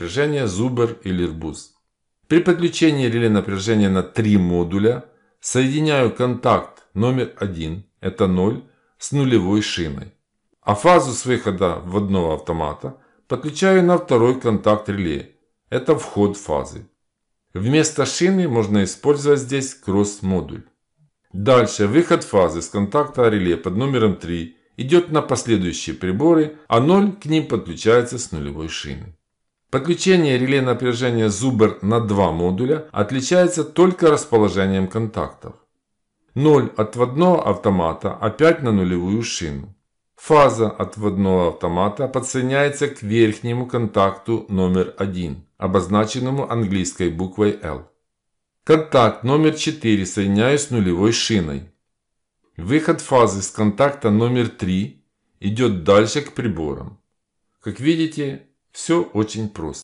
напряжения Зубер или Лирбус. При подключении реле напряжения на три модуля соединяю контакт номер один, это 0, с нулевой шиной, а фазу с выхода в одного автомата подключаю на второй контакт реле, это вход фазы. Вместо шины можно использовать здесь кросс-модуль. Дальше выход фазы с контакта реле под номером 3 идет на последующие приборы, а 0 к ним подключается с нулевой шины. Подключение реле напряжения Zuber на два модуля отличается только расположением контактов. 0 отводного автомата опять на нулевую шину. Фаза отводного автомата подсоединяется к верхнему контакту номер 1, обозначенному английской буквой L. Контакт номер 4 соединяю с нулевой шиной. Выход фазы с контакта номер 3 идет дальше к приборам. Как видите, все очень просто.